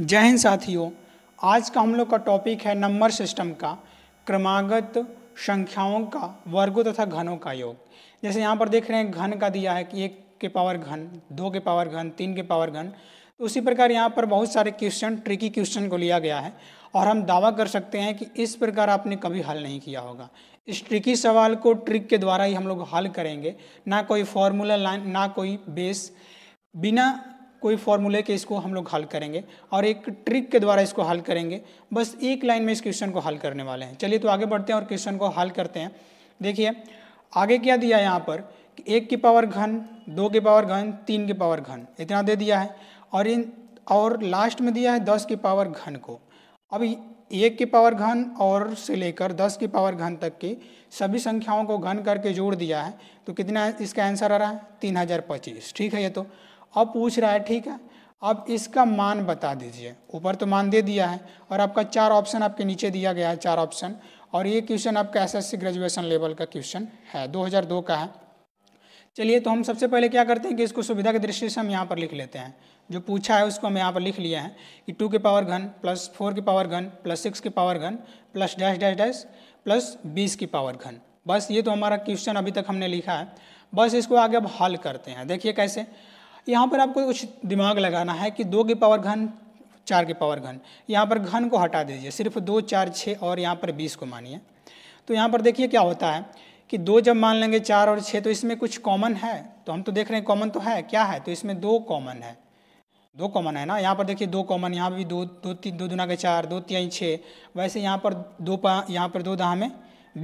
जय हिंद साथियों आज का हम लोग का टॉपिक है नंबर सिस्टम का क्रमागत संख्याओं का वर्गों तथा घनों का योग जैसे यहाँ पर देख रहे हैं घन का दिया है कि एक के पावर घन दो के पावर घन तीन के पावर घन तो उसी प्रकार यहाँ पर बहुत सारे क्वेश्चन ट्रिकी क्वेश्चन को लिया गया है और हम दावा कर सकते हैं कि इस प्रकार आपने कभी हल नहीं किया होगा इस ट्रिकी सवाल को ट्रिक के द्वारा ही हम लोग हल करेंगे ना कोई फॉर्मूला लाइन ना कोई बेस बिना कोई फॉर्मूले के इसको हम लोग हल करेंगे और एक ट्रिक के द्वारा इसको हल करेंगे बस एक लाइन में इस क्वेश्चन को हल करने वाले हैं चलिए तो आगे बढ़ते हैं और क्वेश्चन को हल करते हैं देखिए आगे क्या दिया है यहाँ पर एक की पावर घन दो के पावर घन तीन की पावर घन इतना दे दिया है और इन और लास्ट में दिया है दस की पावर घन को अब एक की पावर घन और से लेकर दस की पावर घन तक की सभी संख्याओं को घन करके जोड़ दिया है तो कितना इसका आंसर आ रहा है तीन हज़ार पच्चीस ठीक है ये तो अब पूछ रहा है ठीक है अब इसका मान बता दीजिए ऊपर तो मान दे दिया है और आपका चार ऑप्शन आपके नीचे दिया गया है चार ऑप्शन और ये क्वेश्चन आपका एसएससी ग्रेजुएशन लेवल का क्वेश्चन है 2002 का है चलिए तो हम सबसे पहले क्या करते हैं कि इसको सुविधा की दृष्टि से हम यहाँ पर लिख लेते हैं जो पूछा है उसको हम यहाँ पर लिख लिया है कि टू के पावर घन प्लस फोर की पावर घन प्लस सिक्स की पावर घन plus dash dash dash plus बीस की पावर घन बस ये तो हमारा क्वेश्चन अभी तक हमने लिखा है बस इसको आगे अब हल करते हैं देखिए कैसे तो यहाँ पर आपको कुछ दिमाग लगाना है कि दो के पावर घन चार के पावर घन यहाँ पर घन को हटा दीजिए सिर्फ दो चार छः और यहाँ पर बीस को मानिए तो यहाँ पर देखिए क्या होता है कि दो जब मान लेंगे चार और छः तो इसमें कुछ कॉमन है तो हम तो देख रहे हैं कॉमन तो है क्या है तो इसमें दो कॉमन है दो कॉमन है ना यहाँ पर देखिए दो कॉमन यहाँ पर भी दो दो तीन दो दुना के चार दो तीन छः वैसे यहाँ पर दो पा यहाँ पर दो दहा में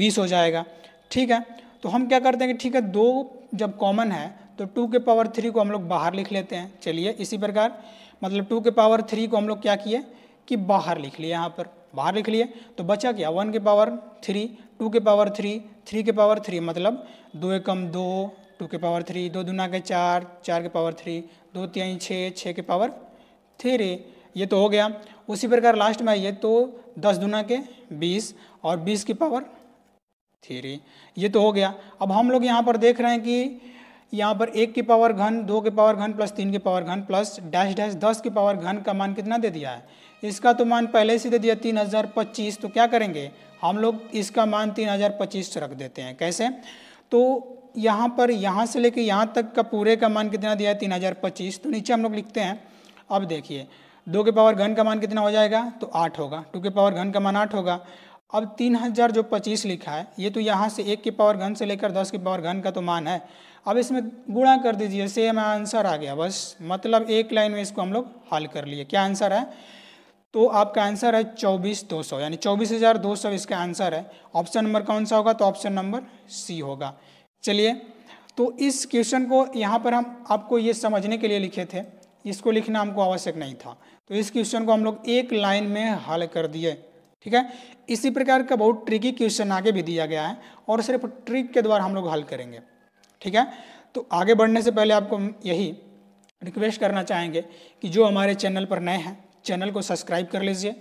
बीस हो जाएगा ठीक है तो हम क्या करते हैं कि ठीक है दो जब कॉमन है तो टू के पावर थ्री को हम लोग बाहर लिख लेते हैं चलिए इसी प्रकार मतलब टू के पावर थ्री को हम लोग क्या किए कि बाहर लिख लिए यहाँ पर बाहर लिख लिए तो बचा क्या वन के पावर थ्री टू के पावर थ्री थ्री के पावर थ्री मतलब दो एकम दो टू के पावर थ्री दो दुना के चार चार के पावर थ्री दो तीन छः छः के पावर थ्री ये तो हो गया उसी प्रकार लास्ट में आइए तो दस दुना के बीस और बीस की पावर थ्री ये तो हो गया अब हम लोग यहाँ पर देख रहे हैं कि यहाँ पर एक के पावर घन दो के पावर घन प्लस तीन के पावर घन प्लस डैश डैश दस के पावर घन का मान कितना दे दिया है इसका तो मान पहले से दे दिया तीन हज़ार पच्चीस तो क्या करेंगे हम लोग इसका मान तीन हज़ार पच्चीस रख देते हैं कैसे तो यहाँ पर यहाँ से लेकर यहाँ तक का पूरे का मान कितना दिया है तीन हज़ार पच्चीस तो नीचे हम लोग लिखते हैं अब देखिए दो के पावर घन का मान कितना हो जाएगा तो आठ होगा टू के पावर घन का मान आठ होगा अब तीन हज़ार जो पच्चीस लिखा है ये तो यहाँ से एक के पावर घन से लेकर दस के पावर घन का तो मान है अब इसमें गुणा कर दीजिए सेम आंसर आ गया बस मतलब एक लाइन में इसको हम लोग हल कर लिए क्या आंसर है तो आपका आंसर है चौबीस दो सौ यानी चौबीस हज़ार दो सौ इसका आंसर है ऑप्शन नंबर कौन सा होगा तो ऑप्शन नंबर सी होगा चलिए तो इस क्वेश्चन को यहाँ पर हम आपको ये समझने के लिए लिखे थे इसको लिखना हमको आवश्यक नहीं था तो इस क्वेश्चन को हम लोग एक लाइन में हल कर दिए ठीक है इसी प्रकार का बहुत ट्रिकी क्वेश्चन आगे भी दिया गया है और सिर्फ ट्रिक के द्वारा हम लोग हल करेंगे ठीक है तो आगे बढ़ने से पहले आपको यही रिक्वेस्ट करना चाहेंगे कि जो हमारे चैनल पर नए हैं चैनल को सब्सक्राइब कर लीजिए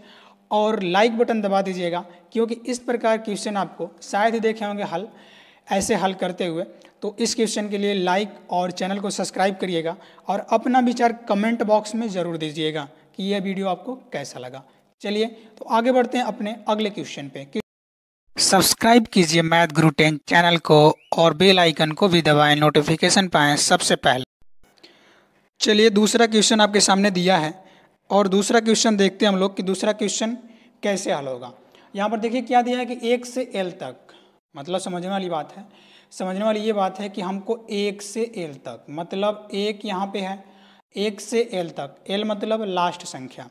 और लाइक बटन दबा दीजिएगा क्योंकि इस प्रकार क्वेश्चन आपको शायद ही देखे होंगे हल ऐसे हल करते हुए तो इस क्वेश्चन के लिए लाइक और चैनल को सब्सक्राइब करिएगा और अपना विचार कमेंट बॉक्स में ज़रूर दीजिएगा कि यह वीडियो आपको कैसा लगा चलिए तो आगे बढ़ते हैं अपने अगले क्वेश्चन पे सब्सक्राइब कीजिए मैथ गुरु टेन चैनल को और बेल आइकन को भी दबाएं नोटिफिकेशन पाएं सबसे पहले चलिए दूसरा क्वेश्चन आपके सामने दिया है और दूसरा क्वेश्चन देखते हैं हम लोग कि दूसरा क्वेश्चन कैसे हल होगा यहाँ पर देखिए क्या दिया है कि एक से एल तक मतलब समझने वाली बात है समझने वाली ये बात है कि हमको एक से एल तक मतलब एक यहाँ पे है एक से एल तक एल मतलब लास्ट संख्या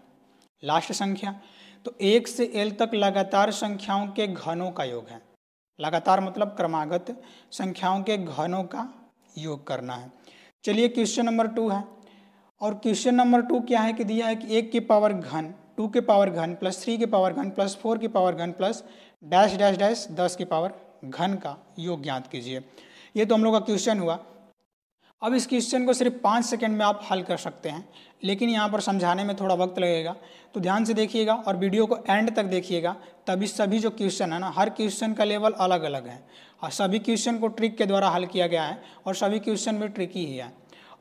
लास्ट संख्या तो एक से एल तक लगातार संख्याओं के घनों का योग है लगातार मतलब क्रमागत संख्याओं के घनों का योग करना है चलिए क्वेश्चन नंबर टू है और क्वेश्चन नंबर टू क्या है कि दिया है कि एक के पावर घन टू के पावर घन प्लस थ्री के पावर घन प्लस फोर के पावर घन प्लस डैश डैश डैश दस के पावर घन का योग ज्ञात कीजिए ये तो हम लोग का क्वेश्चन हुआ अब इस क्वेश्चन को सिर्फ पाँच सेकेंड में आप हल कर सकते हैं लेकिन यहाँ पर समझाने में थोड़ा वक्त लगेगा तो ध्यान से देखिएगा और वीडियो को एंड तक देखिएगा तभी सभी जो क्वेश्चन है ना हर क्वेश्चन का लेवल अलग अलग है और सभी क्वेश्चन को ट्रिक के द्वारा हल किया गया है और सभी क्वेश्चन भी ट्रिक ही है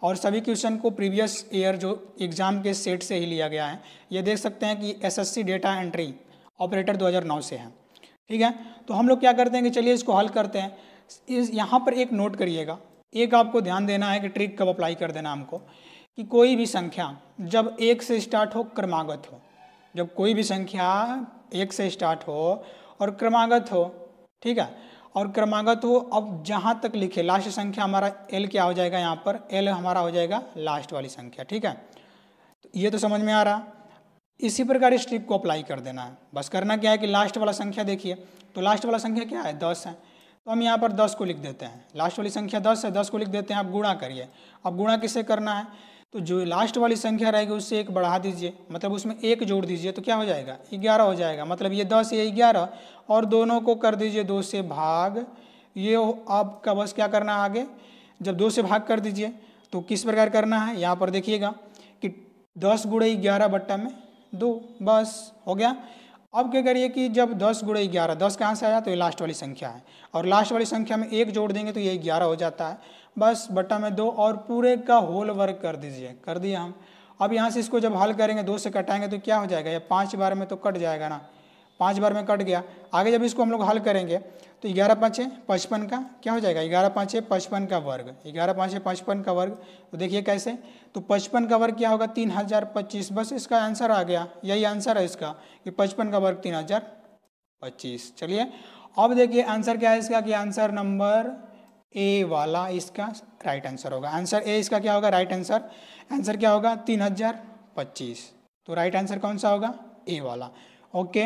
और सभी क्वेश्चन को प्रीवियस ईयर जो एग्ज़ाम के सेट से ही लिया गया है ये देख सकते हैं कि एस डेटा एंट्री ऑपरेटर दो से है ठीक है तो हम लोग क्या करते हैं कि चलिए इसको हल करते हैं इस यहाँ पर एक नोट करिएगा एक आपको ध्यान देना है कि ट्रिक कब अप्लाई कर देना हमको कि कोई भी संख्या जब एक से स्टार्ट हो क्रमागत हो जब कोई भी संख्या एक से स्टार्ट हो और क्रमागत हो ठीक है और क्रमागत हो अब जहाँ तक लिखे लास्ट संख्या हमारा एल क्या हो जाएगा यहाँ पर एल हमारा हो जाएगा लास्ट वाली संख्या ठीक है तो ये तो समझ में आ रहा इसी प्रकार इस ट्रिक को अप्लाई कर देना है बस करना क्या है कि लास्ट वाला संख्या देखिए तो लास्ट वाला संख्या क्या है दस है तो हम यहाँ पर दस को लिख देते हैं लास्ट वाली संख्या दस है दस को लिख देते हैं आप गुणा करिए अब गुणा किससे करना है तो जो लास्ट वाली संख्या रहेगी उससे एक बढ़ा दीजिए मतलब उसमें एक जोड़ दीजिए तो क्या हो जाएगा ग्यारह हो जाएगा मतलब ये दस ये ग्यारह और दोनों को कर दीजिए दो से भाग ये आपका बस क्या करना है आगे जब दो से भाग कर दीजिए तो किस प्रकार करना है यहाँ पर देखिएगा कि दस गुड़े ग्यारह बट्टा में दो बस हो गया अब क्या करिए कि जब दस गुड़े ग्यारह दस कहाँ से आया तो ये लास्ट वाली संख्या है और लास्ट वाली संख्या में एक जोड़ देंगे तो ये ग्यारह हो जाता है बस बट्टा में दो और पूरे का होल वर्क कर दीजिए कर दिए हम अब यहाँ से इसको जब हल करेंगे दो से कटाएंगे तो क्या हो जाएगा ये पाँच बार में तो कट जाएगा ना पाँच बार में कट गया आगे जब इसको हम लोग हल करेंगे तो ग्यारह पाँचे पचपन का क्या हो जाएगा ग्यारह पाँचे पचपन का वर्ग ग्यारह पाँचें पचपन का वर्ग तो देखिए कैसे तो पचपन का वर्ग क्या होगा तीन हज़ार पच्चीस बस इसका आंसर आ गया यही आंसर है इसका कि पचपन का वर्ग तीन हज़ार पच्चीस चलिए अब देखिए आंसर क्या है इसका कि आंसर नंबर ए वाला इसका राइट आंसर होगा आंसर ए इसका क्या होगा राइट आंसर आंसर क्या होगा तीन हज़ार पच्चीस तो राइट आंसर कौन सा होगा ए वाला ओके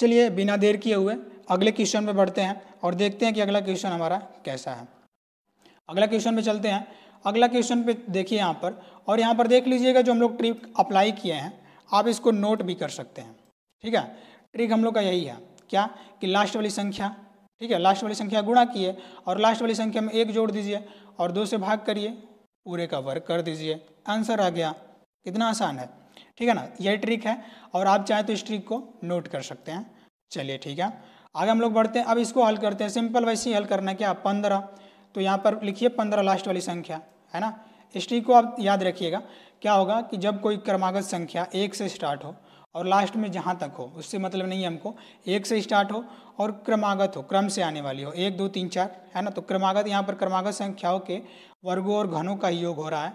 चलिए बिना देर किए हुए अगले क्वेश्चन पे बढ़ते हैं और देखते हैं कि अगला क्वेश्चन हमारा कैसा है अगला क्वेश्चन पे चलते हैं अगला क्वेश्चन पे देखिए यहाँ पर और यहाँ पर देख लीजिएगा जो हम लोग ट्रिक अप्लाई किए हैं आप इसको नोट भी कर सकते हैं ठीक है ट्रिक हम लोग का यही है क्या कि लास्ट वाली संख्या ठीक है लास्ट वाली संख्या गुणा किए और लास्ट वाली संख्या में एक जोड़ दीजिए और दो से भाग करिए पूरे का वर्क कर दीजिए आंसर आ गया कितना आसान है ठीक है ना ये ट्रिक है और आप चाहें तो इस ट्रिक को नोट कर सकते हैं चलिए ठीक है आगे हम लोग बढ़ते हैं अब इसको हल करते हैं सिंपल वैसे ही हल करना क्या पंद्रह तो यहाँ पर लिखिए पंद्रह लास्ट वाली संख्या है ना इस ट्रिक को आप याद रखिएगा क्या होगा कि जब कोई क्रमागत संख्या एक से स्टार्ट हो और लास्ट में जहाँ तक हो उससे मतलब नहीं है हमको एक से स्टार्ट हो और क्रमागत हो क्रम से आने वाली हो एक दो तीन चार है ना तो क्रमागत यहाँ पर क्रमागत संख्याओं के वर्गों और घनों का योग हो रहा है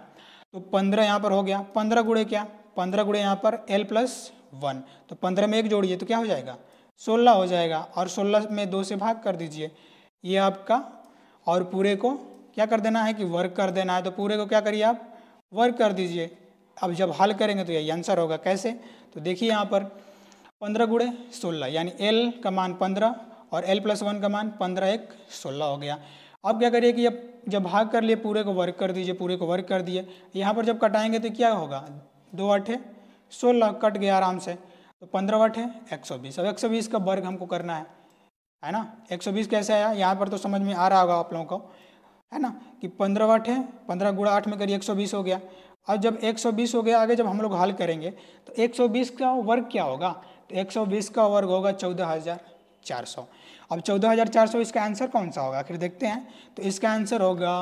तो पंद्रह यहाँ पर हो गया पंद्रह गुड़े क्या पंद्रह गुड़े यहाँ पर एल प्लस वन तो पंद्रह में एक जोड़िए तो क्या हो जाएगा सोलह हो जाएगा और सोलह में दो से भाग कर दीजिए ये आपका और पूरे को क्या कर देना है कि वर्क कर देना है तो पूरे को क्या करिए आप वर्क कर दीजिए अब जब हल करेंगे तो यही आंसर होगा कैसे तो देखिए यहाँ पर पंद्रह गुड़े सोलह यानी एल का मान पंद्रह और एल प्लस वन का मान पंद्रह एक सोलह हो गया अब क्या करिए कि ये जब भाग कर लिए पूरे को वर्क कर दीजिए पूरे को वर्क कर दिए यहाँ पर जब कटाएंगे तो क्या होगा दो अठे सोलह कट गया आराम से तो पंद्रह अठे एक सौ बीस अब एक सौ बीस का वर्ग हमको करना है है ना एक सौ बीस कैसे आया यहाँ पर तो समझ में आ रहा होगा आप लोगों को है ना कि पंद्रह आठ है पंद्रह गुड़ा आठ में करिए एक सौ बीस हो गया अब जब एक सौ बीस हो गया आगे जब हम लोग हल करेंगे तो एक सौ बीस का वर्ग क्या होगा तो एक सौ बीस का वर्ग होगा चौदह हज़ार चार सौ अब चौदह हज़ार चार सौ इसका आंसर कौन सा होगा आखिर देखते हैं तो इसका आंसर होगा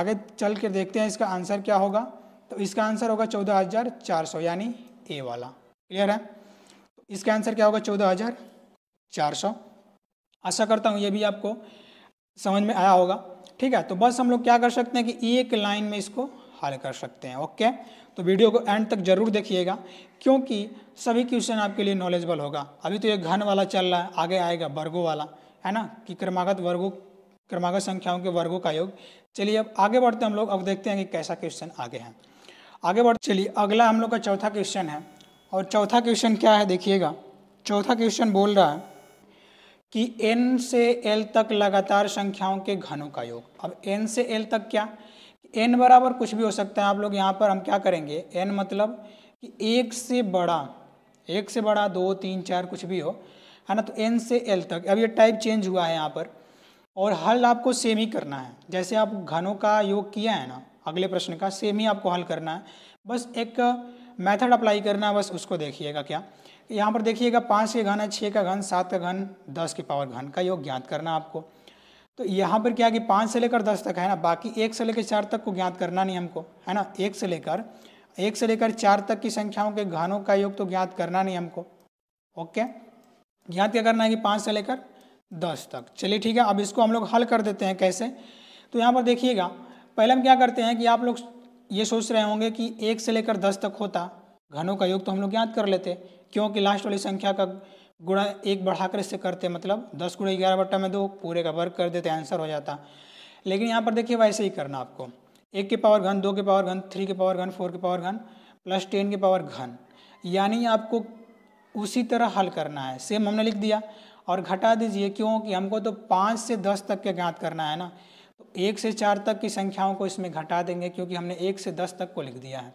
आगे चल के देखते हैं इसका आंसर क्या होगा तो इसका आंसर होगा चौदह हज़ार चार सौ यानी ए वाला क्लियर है तो इसका आंसर क्या होगा चौदह हज़ार चार सौ आशा करता हूँ ये भी आपको समझ में आया होगा ठीक है तो बस हम लोग क्या कर सकते हैं कि एक लाइन में इसको हल कर सकते हैं ओके तो वीडियो को एंड तक जरूर देखिएगा क्योंकि सभी क्वेश्चन आपके लिए नॉलेजेबल होगा अभी तो ये घन वाला चल रहा है आगे आएगा वर्गों वाला है ना कि क्रमागत वर्गों क्रमागत संख्याओं के वर्गों का योग चलिए अब आगे बढ़ते हम लोग अब देखते हैं कि कैसा क्वेश्चन आगे हैं आगे बढ़ चलिए अगला हम लोग का चौथा क्वेश्चन है और चौथा क्वेश्चन क्या है देखिएगा चौथा क्वेश्चन बोल रहा है कि एन से एल तक लगातार संख्याओं के घनों का योग अब एन से एल तक क्या एन बराबर कुछ भी हो सकता है आप लोग यहाँ पर हम क्या करेंगे एन मतलब कि एक से बड़ा एक से बड़ा दो तीन चार कुछ भी हो है ना तो एन से एल तक अब ये टाइप चेंज हुआ है यहाँ पर और हल आपको सेम ही करना है जैसे आप घनों का योग किया है ना अगले प्रश्न का सेम ही आपको हल करना है बस एक मेथड अप्लाई करना है बस उसको देखिएगा क्या यहाँ पर देखिएगा पाँच के घन है छः का घन सात का घन दस के पावर घन का योग ज्ञात करना आपको तो यहाँ पर क्या है कि पाँच से लेकर दस तक है ना बाकी एक से लेकर चार तक को ज्ञात करना नहीं हमको है ना एक से लेकर एक से लेकर चार तक की संख्याओं के घनों का योग तो ज्ञात करना नहीं हमको ओके ज्ञात क्या करना है कि पाँच से लेकर दस तक चलिए ठीक है अब इसको हम लोग हल कर देते हैं कैसे तो यहाँ पर देखिएगा पहले हम क्या करते हैं कि आप लोग ये सोच रहे होंगे कि एक से लेकर दस तक होता घनों का योग तो हम लोग याद कर लेते क्योंकि लास्ट वाली संख्या का गुणा एक बढ़ाकर इससे करते मतलब दस गुणा ग्यारह बट्टा में दो पूरे का वर्ग कर देते आंसर हो जाता लेकिन यहाँ पर देखिए वैसे ही करना आपको एक के पावर घन दो के पावर घन थ्री के पावर घन फोर के पावर घन प्लस टेन के पावर घन यानी आपको उसी तरह हल करना है सेम हमने लिख दिया और घटा दीजिए क्योंकि हमको तो पाँच से दस तक के ज्ञात करना है ना एक से चार तक की संख्याओं को इसमें घटा देंगे क्योंकि हमने एक से दस तक को लिख दिया है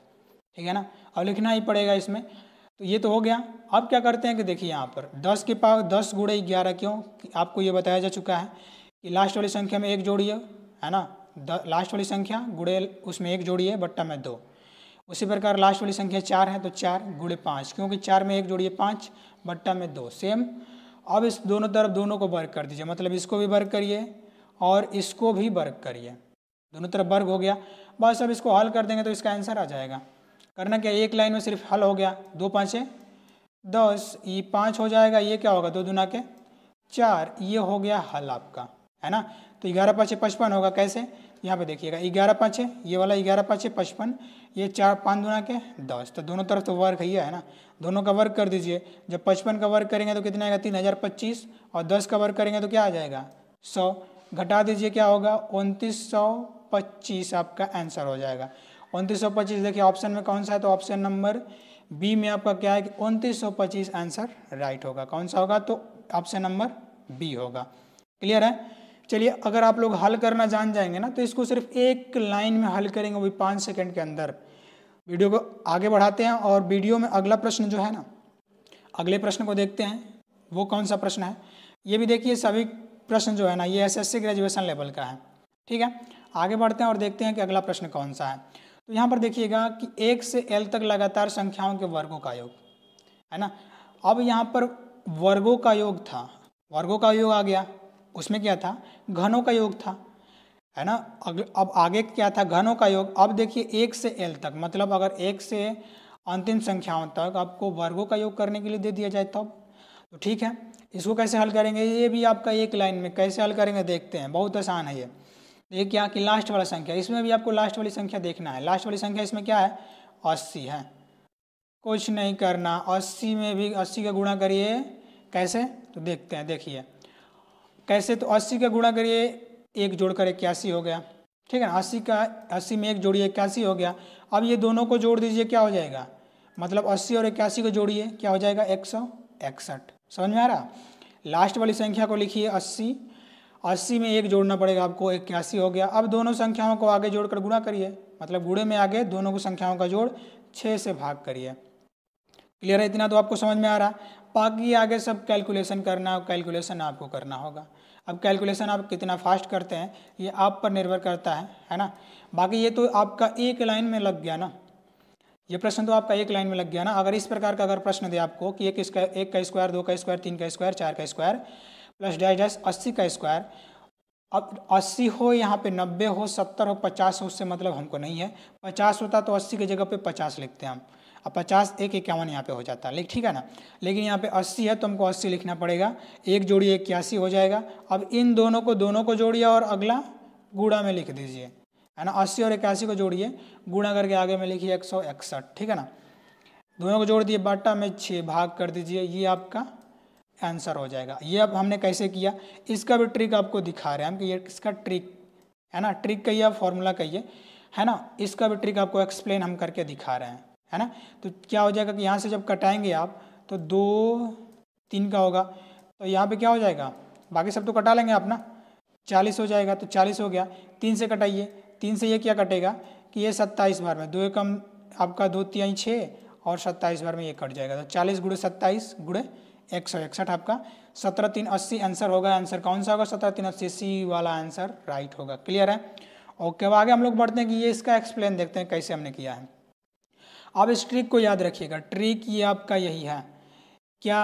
ठीक है ना अब लिखना ही पड़ेगा इसमें तो ये तो हो गया अब क्या करते हैं कि देखिए यहाँ पर दस के पास दस गुड़े ग्यारह क्यों आपको ये बताया जा चुका है कि लास्ट वाली संख्या में एक जोड़िए है ना लास्ट वाली संख्या गुड़े उसमें एक जोड़िए बट्टा में दो उसी प्रकार लास्ट वाली संख्या चार है तो चार गुड़े पाँच क्योंकि चार में एक जोड़िए पाँच बट्टा में दो सेम अब इस दोनों तरफ दोनों को वर्क कर दीजिए मतलब इसको भी वर्क करिए और इसको भी वर्ग करिए दोनों तरफ वर्ग हो गया बस अब इसको हल कर देंगे तो इसका आंसर आ जाएगा करना क्या एक लाइन में सिर्फ हल हो गया दो पाँचें दस ये पाँच हो जाएगा ये क्या होगा दो दुना के चार ये हो गया हल आपका है ना तो ग्यारह पाँचे पचपन होगा कैसे यहाँ पे देखिएगा ग्यारह पाँचे ये वाला ग्यारह पाँचे पचपन ये चार पाँच दुना के दस तो दोनों तरफ तो वर्ग ही है ना दोनों का वर्ग कर दीजिए जब पचपन का वर्ग करेंगे तो कितना आएगा तीन हज़ार पच्चीस और दस का वर्ग करेंगे तो क्या आ जाएगा सौ घटा दीजिए क्या होगा उनतीस सौ पच्चीस आपका आंसर हो जाएगा उनतीस सौ पच्चीस देखिए ऑप्शन में कौन सा है तो ऑप्शन नंबर बी में आपका क्या है कि उनतीस सौ पच्चीस आंसर राइट होगा कौन सा होगा तो ऑप्शन नंबर बी होगा क्लियर है चलिए अगर आप लोग हल करना जान जाएंगे ना तो इसको सिर्फ एक लाइन में हल करेंगे वो भी पाँच सेकेंड के अंदर वीडियो को आगे बढ़ाते हैं और वीडियो में अगला प्रश्न जो है ना अगले प्रश्न को देखते हैं वो कौन सा प्रश्न है ये भी देखिए सभी प्रश्न जो है ना ये एसएससी ग्रेजुएशन लेवल का है ठीक है आगे बढ़ते हैं और देखते हैं कि अगला प्रश्न कौन सा है तो यहाँ पर देखिएगा कि एक से एल तक लगातार संख्याओं के वर्गों का योग है ना अब यहाँ पर वर्गों का योग था वर्गों का योग आ गया उसमें क्या था घनों का योग था है ना अब आगे क्या था घनों का योग अब देखिए एक से एल तक मतलब अगर एक से अंतिम संख्याओं तक आपको वर्गों का योग करने के लिए दे दिया जाए तब तो ठीक है इसको कैसे हल करेंगे ये भी आपका एक लाइन में कैसे हल करेंगे देखते हैं बहुत आसान है ये देखिए यहाँ की लास्ट वाला संख्या इसमें भी आपको लास्ट वाली संख्या देखना है लास्ट वाली संख्या इसमें क्या है अस्सी है कुछ नहीं करना अस्सी में भी अस्सी का गुणा करिए कैसे तो देखते हैं देखिए कैसे तो अस्सी का गुणा करिए एक जोड़कर इक्यासी हो गया ठीक है ना अस्सी का अस्सी में एक जोड़िए इक्यासी हो गया अब ये दोनों को जोड़ दीजिए क्या हो जाएगा मतलब अस्सी और इक्यासी को जोड़िए क्या हो जाएगा एक सौ इकसठ समझ में आ रहा लास्ट वाली संख्या को लिखिए अस्सी अस्सी में एक जोड़ना पड़ेगा आपको इक्यासी हो गया अब दोनों संख्याओं को आगे जोड़कर गुणा करिए मतलब गुड़े में आगे दोनों को संख्याओं का जोड़ छः से भाग करिए क्लियर है इतना तो आपको समझ में आ रहा बाकी आगे सब कैलकुलेशन करना कैलकुलेशन आपको करना होगा अब कैलकुलेशन आप कितना फास्ट करते हैं ये आप पर निर्भर करता है है ना बाकी ये तो आपका एक लाइन में लग गया ना ये प्रश्न तो आपका एक लाइन में लग गया ना अगर इस प्रकार का अगर प्रश्न दे आपको कि एक स्क्वायर एक का स्क्वायर दो का स्क्वायर तीन का स्क्वायर चार का स्क्वायर प्लस डैश डैश अस्सी का स्क्वायर अब अस्सी हो यहाँ पे नब्बे हो सत्तर हो पचास हो उससे मतलब हमको नहीं है पचास होता तो अस्सी की जगह पे पचास लिखते हैं हम अब पचास एक इक्यावन यहाँ पे हो जाता है ठीक है ना लेकिन यहाँ पे अस्सी है तो हमको अस्सी लिखना पड़ेगा एक जोड़िए इक्यासी हो जाएगा अब इन दोनों को दोनों को जोड़िए और अगला गुड़ा में लिख दीजिए है ना अस्सी और इक्यासी को जोड़िए गुणा करके आगे में लिखिए एक सौ इकसठ ठीक है ना दोनों को जोड़ दिए बाटा में छः भाग कर दीजिए ये आपका आंसर हो जाएगा ये अब हमने कैसे किया इसका भी ट्रिक आपको दिखा रहे हैं हम कि ये इसका ट्रिक है ना ट्रिक कहिए फॉर्मूला कहिए है ना इसका भी ट्रिक आपको एक्सप्लेन हम करके दिखा रहे हैं है ना तो क्या हो जाएगा कि यहाँ से जब कटाएंगे आप तो दो तीन का होगा तो यहाँ पे क्या हो जाएगा बाकी सब तो कटा लेंगे आप ना चालीस हो जाएगा तो चालीस हो गया तीन से कटाइए तीन से ये क्या कटेगा कि ये सत्ताईस बार में दो एकम आपका दो तिहाई छः और सत्ताईस बार में ये कट जाएगा तो चालीस गुड़े सत्ताईस गुड़े एक सौ इकसठ आपका सत्रह तीन अस्सी आंसर होगा आंसर कौन सा होगा सत्रह तीन अस्सी सी वाला आंसर राइट होगा क्लियर है ओके अब आगे हम लोग बढ़ते हैं कि ये इसका एक्सप्लेन देखते हैं कैसे हमने किया है अब इस ट्रिक को याद रखिएगा ट्रिक ये आपका यही है क्या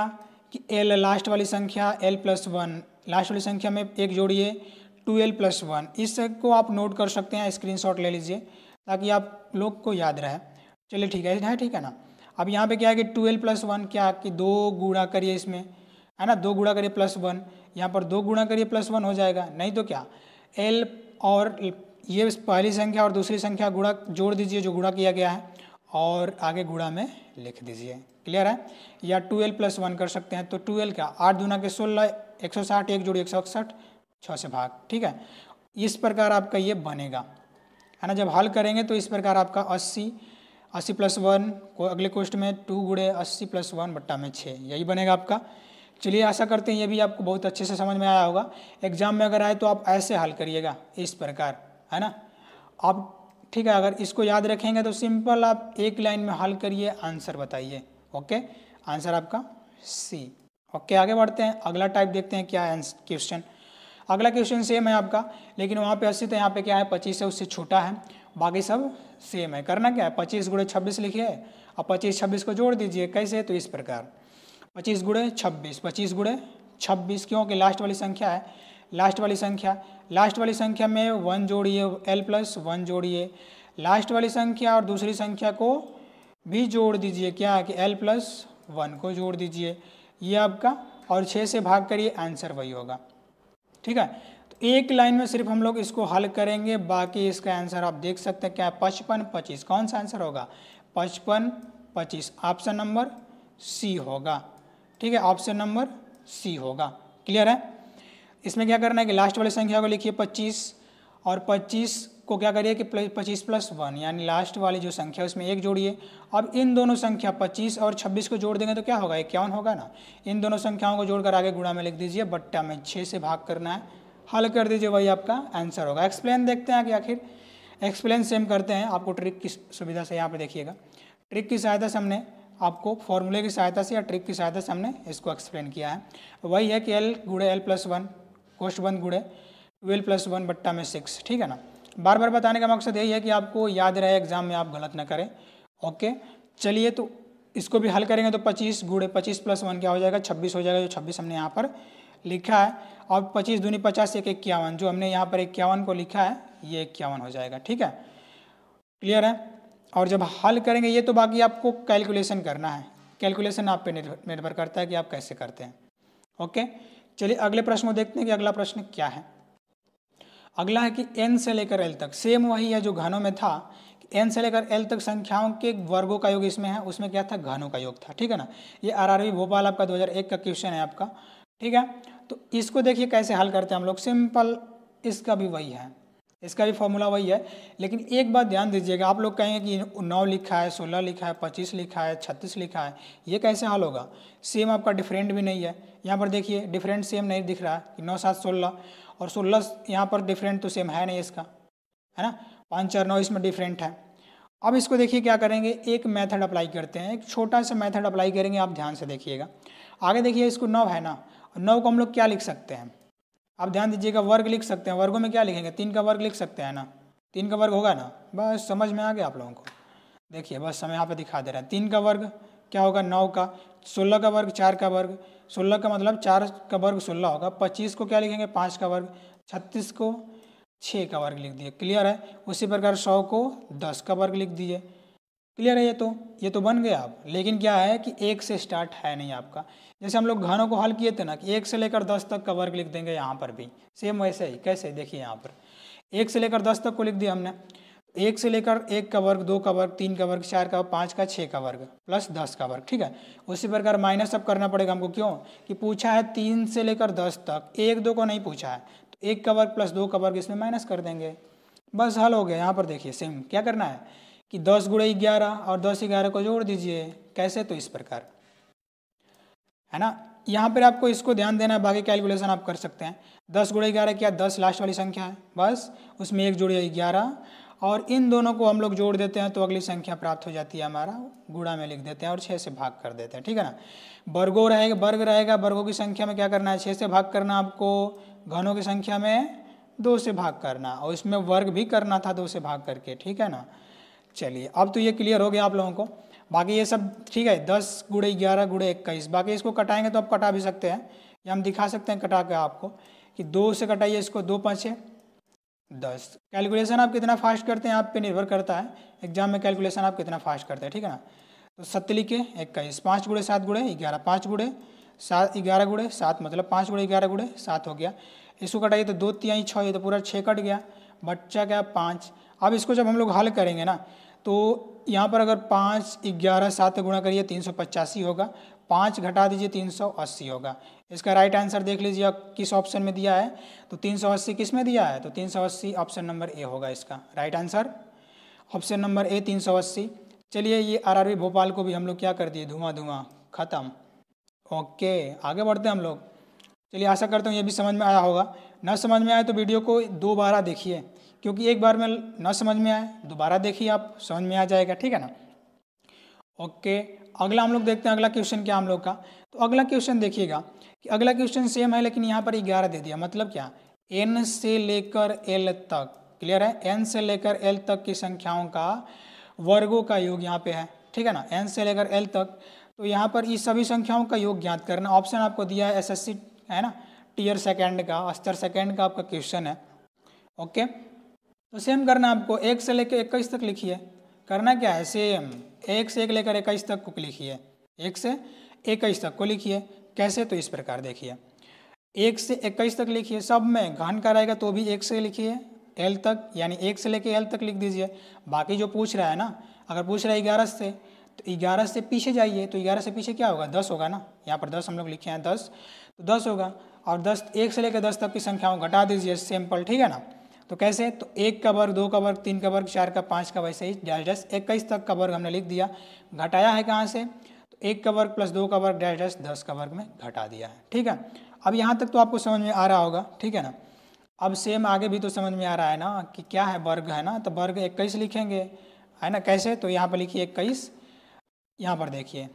कि एल लास्ट वाली संख्या एल प्लस वन लास्ट वाली संख्या में एक जोड़िए ट्वेल्व प्लस वन इसको आप नोट कर सकते हैं स्क्रीनशॉट ले लीजिए ताकि आप लोग को याद रहे चलिए ठीक है है हाँ, ठीक है ना अब यहाँ पे क्या है कि ट्वेल्व प्लस वन क्या कि दो गुणा करिए इसमें है ना दो गुणा करिए प्लस वन यहाँ पर दो गुणा करिए प्लस वन हो जाएगा नहीं तो क्या एल और ये पहली संख्या और दूसरी संख्या गुणा जोड़ दीजिए जो गुणा किया गया है और आगे गुणा में लिख दीजिए क्लियर है या ट्वेल्व प्लस वन कर सकते हैं तो ट्वेल्व क्या आठ दुना के सोलह एक सौ साठ एक जोड़ी एक सौ इकसठ छः से भाग ठीक है इस प्रकार आपका ये बनेगा है ना जब हल करेंगे तो इस प्रकार आपका अस्सी अस्सी प्लस वन को अगले क्वेश्चन में टू गुड़े अस्सी प्लस वन बट्टा में छः यही बनेगा आपका चलिए आशा करते हैं ये भी आपको बहुत अच्छे से समझ में आया होगा एग्जाम में अगर आए तो आप ऐसे हल करिएगा इस प्रकार है ना आप ठीक है अगर इसको याद रखेंगे तो सिंपल आप एक लाइन में हल करिए आंसर बताइए ओके आंसर आपका सी ओके आगे बढ़ते हैं अगला टाइप देखते हैं क्या है क्वेश्चन अगला क्वेश्चन सेम है आपका लेकिन वहाँ पे अस्सी तो यहाँ पे क्या है पच्चीस है उससे छोटा है बाकी सब सेम है करना क्या है पच्चीस गुड़े छब्बीस लिखिए और पच्चीस छब्बीस को जोड़ दीजिए कैसे तो इस प्रकार पच्चीस गुड़े छब्बीस पच्चीस गुड़े छब्बीस क्योंकि लास्ट वाली संख्या है लास्ट वाली संख्या लास्ट वाली संख्या में वन जोड़िए एल प्लस वन जोड़िए लास्ट वाली संख्या और दूसरी संख्या को भी जोड़ दीजिए क्या है कि एल प्लस वन को जोड़ दीजिए ये आपका और छः से भाग करिए आंसर वही होगा ठीक है तो एक लाइन में सिर्फ हम लोग इसको हल करेंगे बाकी इसका आंसर आप देख सकते हैं क्या है पचपन पच्चीस कौन सा आंसर होगा पचपन पच्चीस ऑप्शन नंबर सी होगा ठीक है ऑप्शन नंबर सी होगा क्लियर है इसमें क्या करना है कि लास्ट वाली संख्या को लिखिए पच्चीस और पच्चीस को क्या करिए कि पच्चीस प्लस वन यानी लास्ट वाली जो संख्या उसमें एक जोड़िए अब इन दोनों संख्या पच्चीस और छब्बीस को जोड़ देंगे तो क्या होगा इक्यावन होगा ना इन दोनों संख्याओं को जोड़कर आगे गुड़ा में लिख दीजिए बट्टा में छः से भाग करना है हल कर दीजिए वही आपका आंसर होगा एक्सप्लेन देखते हैं कि आखिर एक्सप्लेन सेम करते हैं आपको ट्रिक की सुविधा से यहाँ पर देखिएगा ट्रिक की सहायता से हमने आपको फॉर्मूले की सहायता से या ट्रिक की सहायता से हमने इसको एक्सप्लेन किया है वही है कि एल गुड़े एल प्लस वन कोस्ट वन गुड़े ट्वेल्व प्लस वन बट्टा में सिक्स ठीक है ना बार बार बताने का मकसद यही है कि आपको याद रहे एग्ज़ाम में आप गलत ना करें ओके चलिए तो इसको भी हल करेंगे तो पच्चीस गुड़े पच्चीस प्लस वन क्या हो जाएगा छब्बीस हो जाएगा जो छब्बीस हमने यहाँ पर लिखा है और पच्चीस दूनी पचास एक इक्यावन जो हमने यहाँ पर इक्यावन को लिखा है ये इक्यावन हो जाएगा ठीक है क्लियर है और जब हल करेंगे ये तो बाकी आपको कैलकुलेशन करना है कैलकुलेशन आप पे निर्भर करता है कि आप कैसे करते हैं ओके चलिए अगले प्रश्न को देखते हैं कि अगला प्रश्न क्या है अगला है कि एन से लेकर एल तक सेम वही है जो घनों में था एन से लेकर एल तक संख्याओं के वर्गों का योग इसमें है उसमें क्या था घनों का योग था ठीक है ना ये वी भोपाल आपका 2001 का क्वेश्चन है आपका ठीक है तो इसको देखिए कैसे हल करते हैं हम लोग सिंपल इसका भी वही है इसका भी फॉर्मूला वही है लेकिन एक बात ध्यान दीजिएगा आप लोग कहेंगे कि नौ लिखा है सोलह लिखा है पच्चीस लिखा है छत्तीस लिखा है ये कैसे हल होगा सेम आपका डिफरेंट भी नहीं है यहाँ पर देखिए डिफरेंट सेम नहीं दिख रहा है कि नौ सात सोलह और सोलह यहाँ पर डिफरेंट तो सेम है नहीं इसका है ना पाँच चार नौ इसमें डिफरेंट है अब इसको देखिए क्या करेंगे एक मेथड अप्लाई करते हैं एक छोटा सा मेथड अप्लाई करेंगे आप ध्यान से देखिएगा आगे देखिए इसको नव है ना नौ को हम लोग क्या लिख सकते हैं आप ध्यान दीजिएगा वर्ग लिख सकते हैं वर्गों में क्या लिखेंगे तीन का वर्ग लिख सकते हैं ना तीन का वर्ग होगा ना बस समझ में आ गया आप लोगों को देखिए बस समय यहाँ पर दिखा दे रहे हैं तीन का वर्ग क्या होगा नौ का सोलह का वर्ग चार का वर्ग सोलह का मतलब चार का वर्ग सोलह होगा पच्चीस को क्या लिखेंगे पाँच का वर्ग छत्तीस को छः का वर्ग लिख दिए क्लियर है उसी प्रकार सौ को दस का वर्ग लिख दीजिए क्लियर है ये तो ये तो बन गया आप लेकिन क्या है कि एक से स्टार्ट है नहीं आपका जैसे हम लोग घनों को हल किए थे ना कि एक से लेकर दस तक का वर्ग लिख देंगे यहाँ पर भी सेम वैसे ही कैसे देखिए यहाँ पर एक से लेकर दस तक को लिख दिया हमने एक से लेकर एक का वर्ग दो का वर्ग तीन का वर्ग चार का वर्ग पाँच का छः का वर्ग प्लस दस का वर्ग ठीक है उसी प्रकार माइनस अब करना पड़ेगा हमको क्यों कि पूछा है तीन से लेकर दस तक एक दो को नहीं पूछा है तो एक का वर्ग प्लस दो का वर्ग इसमें माइनस कर देंगे बस हल हो गया यहाँ पर देखिए सेम क्या करना है कि दस गुड़े ग्यारह और दस ग्यारह को जोड़ दीजिए कैसे तो इस प्रकार है ना यहाँ पर आपको इसको ध्यान देना है बाकी कैलकुलेशन आप कर सकते हैं दस गुड़े ग्यारह क्या दस लास्ट वाली संख्या है बस उसमें एक जुड़े ग्यारह और इन दोनों को हम लोग जोड़ देते हैं तो अगली संख्या प्राप्त हो जाती है हमारा गुड़ा में लिख देते हैं और छः से भाग कर देते हैं ठीक है ना वर्गो रहेगा वर्ग रहेगा वर्गों की संख्या में क्या करना है छः से भाग करना आपको घनों की संख्या में दो से भाग करना और इसमें वर्ग भी करना था दो से भाग करके ठीक है ना चलिए अब तो ये क्लियर हो गया आप लोगों को बाकी ये सब ठीक है दस गुड़े ग्यारह गुड़े इक्कीस बाकी इसको कटाएंगे तो आप कटा भी सकते हैं या हम दिखा सकते हैं कटा के आपको कि दो से कटाइए इसको दो पाँचे दस कैलकुलेशन आप कितना फास्ट करते हैं आप पे निर्भर करता है एग्जाम में कैलकुलेशन आप कितना फास्ट करते हैं ठीक है ना तो सत्य लिखे इक्कीस पाँच गुड़े सात गुड़े ग्यारह पाँच गुड़े सात ग्यारह गुड़े सात मतलब पाँच गुड़े ग्यारह गुड़े सात हो गया इसको कटाइए तो दो तिहाई छः तो पूरा छः कट गया बच्चा क्या पाँच अब इसको जब हम लोग हल करेंगे ना तो यहाँ पर अगर पाँच ग्यारह सात गुणा करिए तीन सौ पचासी होगा पाँच घटा दीजिए तीन सौ अस्सी होगा इसका राइट आंसर देख लीजिए किस ऑप्शन में दिया है तो 380 किस में दिया है तो 380 ऑप्शन नंबर ए होगा इसका right answer option number A 380 चलिए ये आरआरबी भोपाल को भी हम लोग क्या कर दिए धुआं धुआं ख़त्म ओके आगे बढ़ते हैं हम लोग चलिए आशा करता हूँ ये भी समझ में आया होगा न समझ में आए तो वीडियो को दोबारा देखिए क्योंकि एक बार में न समझ में आए दोबारा देखिए आप समझ में आ जाएगा ठीक है ना ओके अगला हम लोग देखते हैं अगला क्वेश्चन क्या हम लोग का तो अगला क्वेश्चन देखिएगा अगला क्वेश्चन सेम है लेकिन यहाँ पर ग्यारह दे दिया मतलब क्या एन से लेकर एल तक क्लियर है एन से लेकर एल तक की संख्याओं का वर्गों का योग यहाँ पे है ठीक है ना एन से लेकर एल तक तो यहाँ पर इस सभी संख्याओं का योग ज्ञात करना ऑप्शन आपको दिया है एसएससी है ना टीयर सेकेंड का अस्तर सेकेंड का आपका क्वेश्चन है ओके तो सेम करना आपको एक से लेकर इक्कीस तक लिखिए करना क्या है सेम एक से एक लेकर इक्कीस तक को लिखिए एक से इक्कीस तक को लिखिए कैसे तो इस प्रकार देखिए एक से इक्कीस तक लिखिए सब में घन का रहेगा तो भी एक से लिखिए एल तक यानी एक से लेके एल तक लिख दीजिए बाकी जो पूछ रहा है ना अगर पूछ रहा है ग्यारह से तो ग्यारह से पीछे जाइए तो ग्यारह से पीछे क्या होगा दस होगा ना यहाँ पर दस हम लोग लिखे हैं दस तो दस होगा और दस एक से लेकर दस तक की संख्याओं घटा दीजिए सिंपल ठीक है ना तो कैसे तो एक का वर्ग दो का वर्ग तीन का वर्ग चार का पाँच का वैसे ही डैश डैश इक्कीस तक का वर्ग हमने लिख दिया घटाया है कहाँ से एक का वर्ग प्लस दो का वर्ग डैश डैश दस का वर्ग में घटा दिया है ठीक है अब यहाँ तक तो आपको समझ में आ रहा होगा ठीक है ना अब सेम आगे भी तो समझ में आ रहा है ना कि क्या है वर्ग है ना तो वर्ग इक्कीस लिखेंगे है ना कैसे तो यहाँ पर लिखिए इक्कीस यहाँ पर देखिए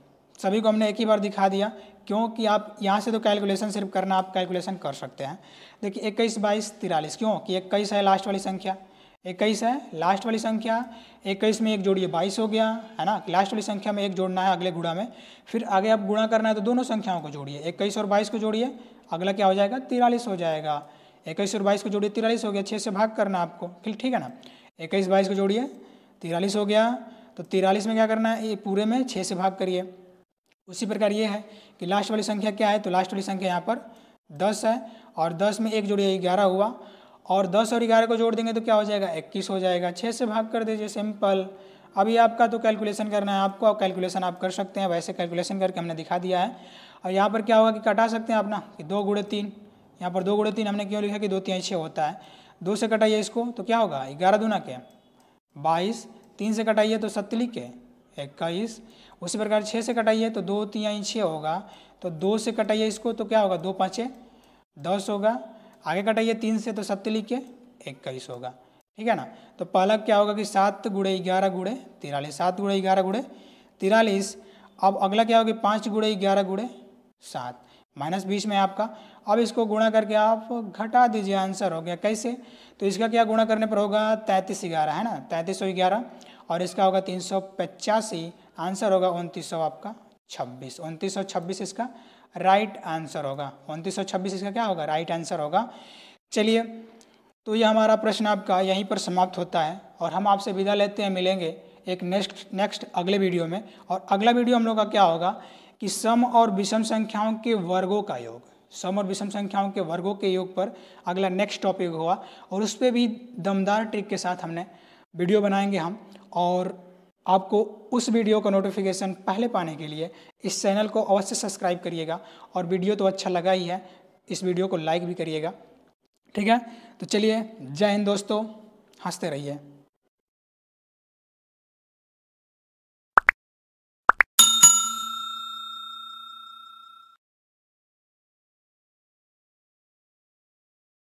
सभी को हमने एक ही बार दिखा दिया क्योंकि आप यहाँ से तो कैलकुलेशन सिर्फ करना आप कैलकुलेशन कर सकते हैं देखिए इक्कीस बाईस तिरालीस क्यों कि इक्कीस है लास्ट वाली संख्या इक्कीस है लास्ट वाली संख्या इक्कीस में एक जोड़िए बाईस हो गया है ना लास्ट वाली संख्या में एक जोड़ना है अगले गुणा में फिर आगे आप गुणा करना है तो दोनों संख्याओं को जोड़िए इक्कीस और बाईस को जोड़िए अगला क्या हो जाएगा तिरालीस हो जाएगा इक्कीस और बाईस को जोड़िए तिरालीस हो गया छः से भाग करना आपको फिर ठीक है ना इक्कीस बाईस को जोड़िए तिरालीस हो गया तो तिरालीस में क्या करना है ये पूरे में छः से भाग करिए उसी प्रकार ये है कि लास्ट वाली संख्या क्या है तो लास्ट वाली संख्या यहाँ पर दस है और दस में एक जोड़िए ग्यारह हुआ और दस और ग्यारह को जोड़ देंगे तो क्या हो जाएगा इक्कीस हो जाएगा छः से भाग कर दीजिए सिंपल अभी आपका तो कैलकुलेशन करना है आपको कैलकुलेशन आप कर सकते हैं वैसे कैलकुलेशन करके हमने दिखा दिया है और यहाँ पर क्या होगा कि कटा सकते हैं अपना कि दो गुड़े तीन यहाँ पर दो गुड़े तीन हमने क्यों लिखा कि दो तीन छः होता है दो से कटाइए इसको तो क्या होगा ग्यारह दूना के बाईस तीन से कटाइए तो सत्तली के इक्कीस उसी प्रकार छः से कटाइए तो दो तीन छः होगा तो दो से कटाइए इसको तो क्या होगा दो पाँचे दस होगा आगे कटाइए तीन से तो सत्य लिखिए इक्कीस होगा ठीक है ना तो पहला क्या होगा कि सात गुड़े ग्यारह गुड़े तिरालीस सात गुड़े ग्यारह गुड़े तिरालीस अब अगला क्या होगा पाँच गुड़े ग्यारह गुड़े सात माइनस बीस में आपका अब इसको गुणा करके आप घटा दीजिए आंसर हो गया कैसे तो इसका क्या गुणा करने पर होगा तैंतीस ग्यारह है ना तैंतीस सौ ग्यारह और इसका होगा तीन सौ पचासी आंसर होगा उनतीस सौ आपका छब्बीस उनतीस सौ छब्बीस इसका राइट आंसर होगा उनतीस इसका क्या होगा राइट आंसर होगा चलिए तो ये हमारा प्रश्न आपका यहीं पर समाप्त होता है और हम आपसे विदा लेते हैं मिलेंगे एक नेक्स्ट नेक्स्ट अगले वीडियो में और अगला वीडियो हम लोग का क्या होगा कि सम और विषम संख्याओं के वर्गों का योग सम और विषम संख्याओं के वर्गों के योग पर अगला नेक्स्ट टॉपिक होगा और उस पर भी दमदार ट्रिक के साथ हमने वीडियो बनाएंगे हम और आपको उस वीडियो का नोटिफिकेशन पहले पाने के लिए इस चैनल को अवश्य सब्सक्राइब करिएगा और वीडियो तो अच्छा लगा ही है इस वीडियो को लाइक भी करिएगा ठीक है तो चलिए जय हिंद दोस्तों हंसते रहिए